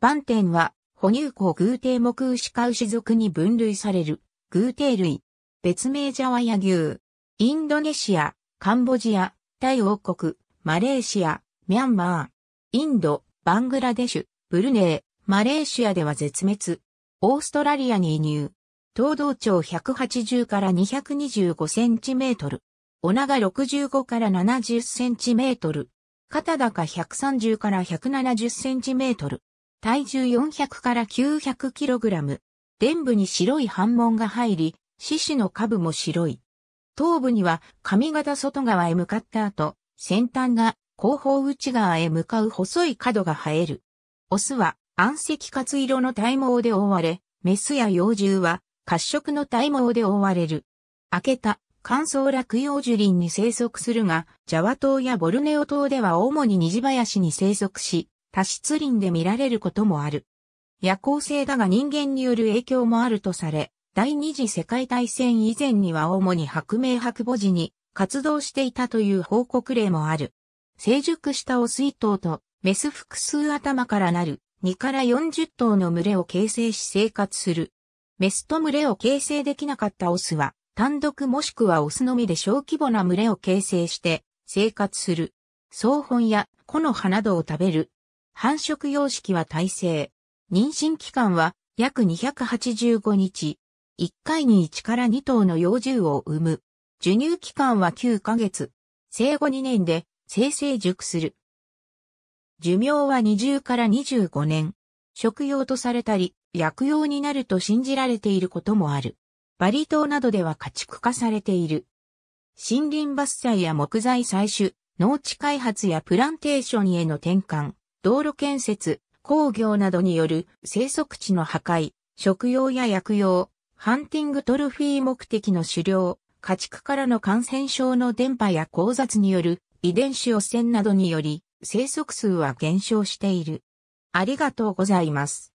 番ンは、哺乳綱偶蹄目牛ウ牛属に分類される、偶蹄類。別名ジャワヤ牛。インドネシア、カンボジア、タイ王国、マレーシア、ミャンマー、インド、バングラデシュ、ブルネー、マレーシアでは絶滅。オーストラリアに移入。東道長180から225センチメートル。お長65から70センチメートル。肩高130から170センチメートル。体重400から900キログラム。臀部に白い反紋が入り、獅子の下部も白い。頭部には髪型外側へ向かった後、先端が後方内側へ向かう細い角が生える。オスは暗赤活色の体毛で覆われ、メスや幼獣は褐色の体毛で覆われる。明けた乾燥落葉樹林に生息するが、ジャワ島やボルネオ島では主に虹林に生息し、多湿林で見られることもある。夜行性だが人間による影響もあるとされ、第二次世界大戦以前には主に白明白母地に活動していたという報告例もある。成熟したオス一頭とメス複数頭からなる2から40頭の群れを形成し生活する。メスと群れを形成できなかったオスは単独もしくはオスのみで小規模な群れを形成して生活する。草本や木の葉などを食べる繁殖様式は耐性。妊娠期間は約285日。1回に1から2頭の幼獣を産む。授乳期間は9ヶ月。生後2年で生成熟する。寿命は20から25年。食用とされたり、薬用になると信じられていることもある。バリ島などでは家畜化されている。森林伐採や木材採取、農地開発やプランテーションへの転換、道路建設、工業などによる生息地の破壊、食用や薬用、ハンティングトルフィー目的の狩猟、家畜からの感染症の伝播や交雑による遺伝子汚染などにより生息数は減少している。ありがとうございます。